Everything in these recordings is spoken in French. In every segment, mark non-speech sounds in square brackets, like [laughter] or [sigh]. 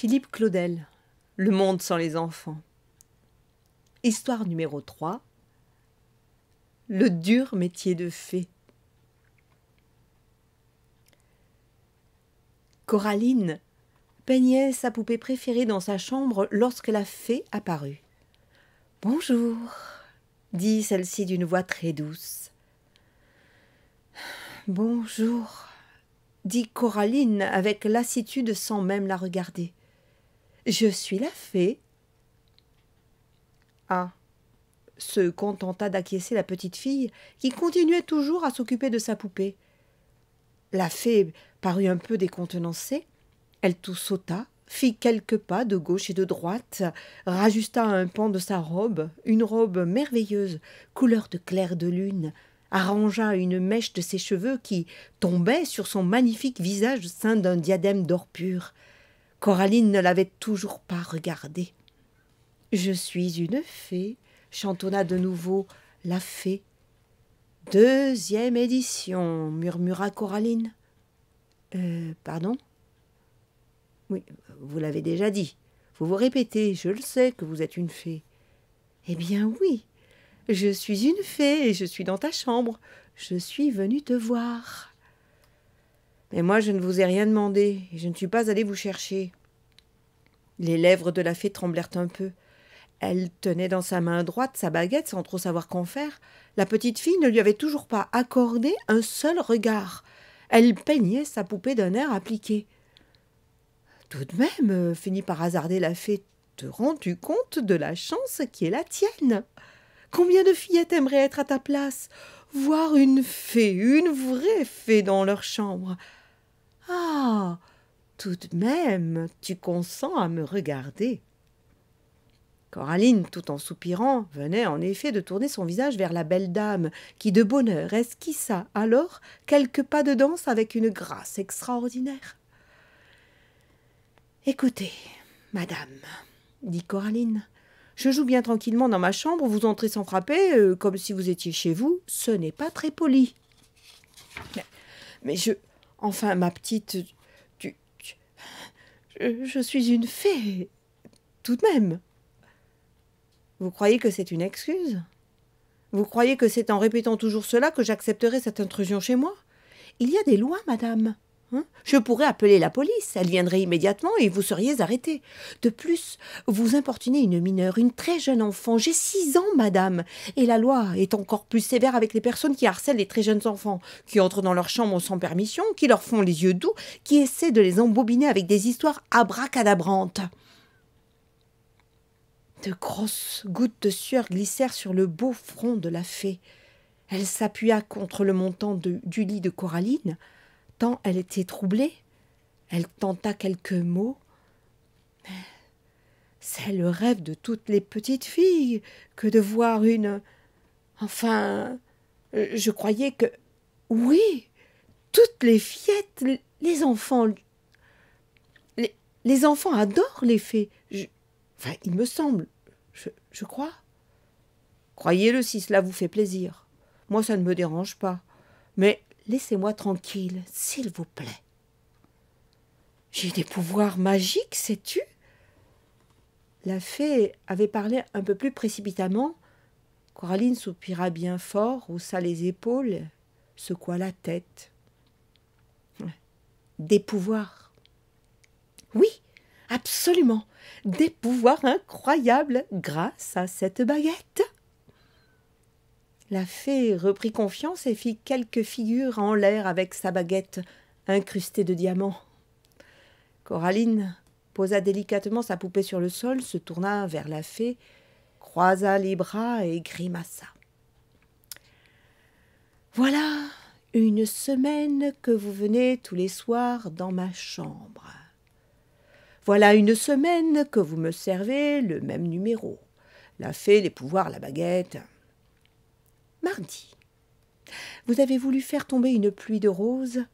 Philippe Claudel, Le monde sans les enfants. Histoire numéro 3 Le dur métier de fée. Coraline peignait sa poupée préférée dans sa chambre lorsque la fée apparut. Bonjour, dit celle-ci d'une voix très douce. Bonjour, dit Coraline avec lassitude sans même la regarder. Je suis la fée. Ah se contenta d'acquiescer la petite fille, qui continuait toujours à s'occuper de sa poupée. La fée parut un peu décontenancée. Elle tout sauta, fit quelques pas de gauche et de droite, rajusta un pan de sa robe, une robe merveilleuse, couleur de clair de lune, arrangea une mèche de ses cheveux qui tombait sur son magnifique visage ceint d'un diadème d'or pur. Coraline ne l'avait toujours pas regardé. Je suis une fée, chantonna de nouveau la fée. Deuxième édition, murmura Coraline. Euh, pardon Oui, vous l'avez déjà dit. Vous vous répétez, je le sais que vous êtes une fée. Eh bien oui, je suis une fée et je suis dans ta chambre. Je suis venue te voir. Mais moi, je ne vous ai rien demandé, et je ne suis pas allée vous chercher. Les lèvres de la fée tremblèrent un peu. Elle tenait dans sa main droite sa baguette sans trop savoir qu'en faire. La petite fille ne lui avait toujours pas accordé un seul regard. Elle peignait sa poupée d'un air appliqué. Tout de même, euh, finit par hasarder la fée, te rends-tu compte de la chance qui est la tienne Combien de fillettes aimeraient être à ta place Voir une fée, une vraie fée dans leur chambre ah. Tout de même, tu consens à me regarder. Coraline, tout en soupirant, venait en effet de tourner son visage vers la belle dame, qui de bonheur esquissa alors quelques pas de danse avec une grâce extraordinaire. Écoutez, madame, dit Coraline, je joue bien tranquillement dans ma chambre, vous entrez sans frapper, euh, comme si vous étiez chez vous, ce n'est pas très poli. mais je, Enfin, ma petite, tu, je suis une fée, tout de même. Vous croyez que c'est une excuse Vous croyez que c'est en répétant toujours cela que j'accepterai cette intrusion chez moi Il y a des lois, madame. Hein? Je pourrais appeler la police, elle viendrait immédiatement et vous seriez arrêté. De plus, vous importunez une mineure, une très jeune enfant. J'ai six ans, madame. Et la loi est encore plus sévère avec les personnes qui harcèlent les très jeunes enfants, qui entrent dans leur chambre sans permission, qui leur font les yeux doux, qui essaient de les embobiner avec des histoires abracadabrantes. De grosses gouttes de sueur glissèrent sur le beau front de la fée. Elle s'appuya contre le montant du lit de Coraline. Tant elle était troublée, elle tenta quelques mots. C'est le rêve de toutes les petites filles que de voir une. Enfin, je croyais que. Oui, toutes les fillettes, les enfants. Les, enfants adorent les fées. enfin, il me semble. je crois. Croyez-le si cela vous fait plaisir. Moi, ça ne me dérange pas. Mais Laissez-moi tranquille, s'il vous plaît. J'ai des pouvoirs magiques, sais-tu La fée avait parlé un peu plus précipitamment. Coraline soupira bien fort, haussa les épaules, secoua la tête. Des pouvoirs. Oui, absolument, des pouvoirs incroyables grâce à cette baguette. La fée reprit confiance et fit quelques figures en l'air avec sa baguette incrustée de diamants. Coraline posa délicatement sa poupée sur le sol, se tourna vers la fée, croisa les bras et grimaça. Voilà une semaine que vous venez tous les soirs dans ma chambre. Voilà une semaine que vous me servez le même numéro. La fée, les pouvoirs, la baguette mardi. Vous avez voulu faire tomber une pluie de roses.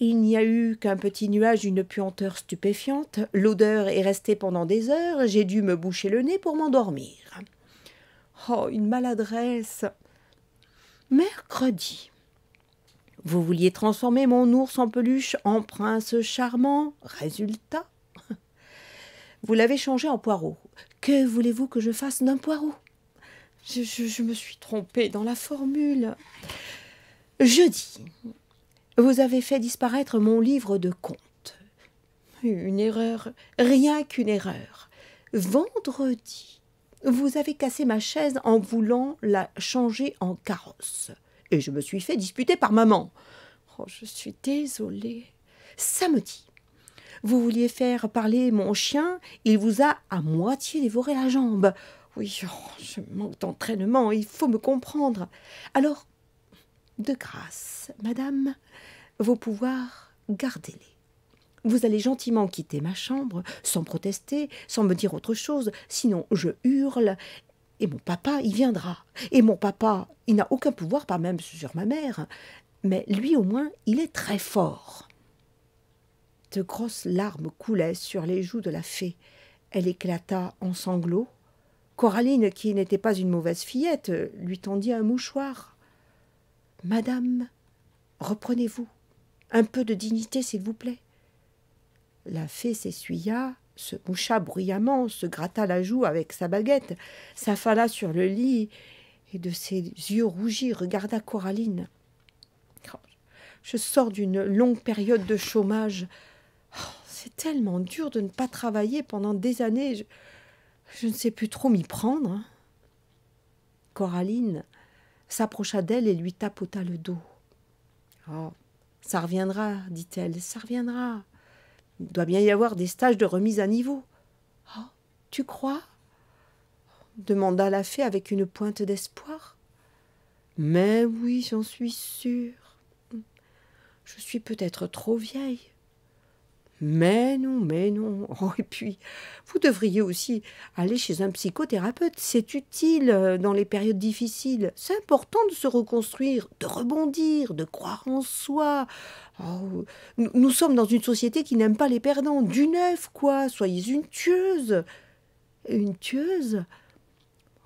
Il n'y a eu qu'un petit nuage d'une puanteur stupéfiante. L'odeur est restée pendant des heures. J'ai dû me boucher le nez pour m'endormir. Oh, une maladresse. Mercredi. Vous vouliez transformer mon ours en peluche en prince charmant. Résultat. Vous l'avez changé en poireau. Que voulez-vous que je fasse d'un poireau je, me suis trompée dans la formule. Jeudi, vous avez fait disparaître mon livre de contes. »« Une erreur, rien qu'une erreur. Vendredi, vous avez cassé ma chaise en voulant la changer en carrosse. Et je me suis fait disputer par maman. Oh, je suis désolée. Samedi, vous vouliez faire parler mon chien, il vous a à moitié dévoré la jambe. Oui, oh, je manque d'entraînement, il faut me comprendre. Alors, de grâce, madame, vos pouvoirs, gardez-les. Vous allez gentiment quitter ma chambre, sans protester, sans me dire autre chose, sinon je hurle, et mon papa y viendra. Et mon papa, il n'a aucun pouvoir, pas même sur ma mère, mais lui au moins, il est très fort. De grosses larmes coulaient sur les joues de la fée. Elle éclata en sanglots, Coraline, qui n'était pas une mauvaise fillette, lui tendit un mouchoir. Madame, reprenez-vous. Un peu de dignité, s'il vous plaît. La fée s'essuya, se moucha bruyamment, se gratta la joue avec sa baguette, s'affala sur le lit et de ses yeux rougis regarda Coraline. Je sors d'une longue période de chômage. Oh, c'est tellement dur de ne pas travailler pendant des années. Je ne sais plus trop m'y prendre. Coraline s'approcha d'elle et lui tapota le dos. Oh, ça reviendra, dit-elle, ça reviendra. Il doit bien y avoir des stages de remise à niveau. Oh, tu crois demanda la fée avec une pointe d'espoir. Mais oui, j'en suis sûre. Je suis peut-être trop vieille. Mais non, mais non. [laughs] Oh, et puis, vous devriez aussi aller chez un psychothérapeute. C'est utile euh, dans les périodes difficiles. C'est important de se reconstruire, de rebondir, de croire en soi. Oh, nous sommes dans une société qui n'aime pas les perdants. Du neuf, quoi. Soyez une tueuse. Une tueuse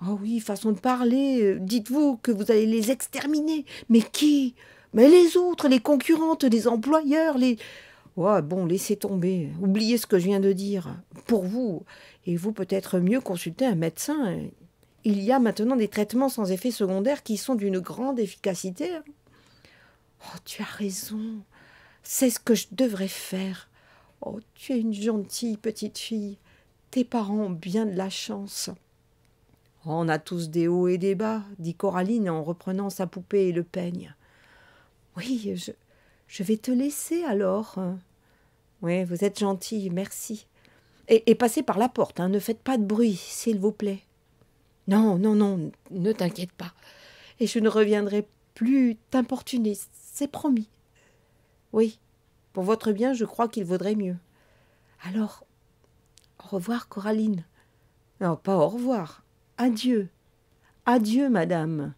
Oh oui, façon de parler. Euh, dites-vous que vous allez les exterminer. Mais qui Mais les autres, les concurrentes, les employeurs, les bon, laissez tomber, oubliez ce que je viens de dire, pour vous, et vous peut-être mieux consulter un médecin. Il y a maintenant des traitements sans effet secondaire qui sont d'une grande efficacité. Oh, tu as raison, c'est ce que je devrais faire. Oh, tu es une gentille petite fille, tes parents ont bien de la chance. on a tous des hauts et des bas, dit Coraline en reprenant sa poupée et le peigne. Oui, je, je vais te laisser alors. Oui, vous êtes gentille, merci. Et, passez par la porte, hein, ne faites pas de bruit, s'il vous plaît. Non, non, non, ne t'inquiète pas. Et je ne reviendrai plus t'importuner, c'est promis. Oui, pour votre bien, je crois qu'il vaudrait mieux. Alors, au revoir, Coraline. Non, pas au revoir. Adieu. Adieu, madame.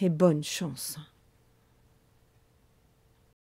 Et bonne chance.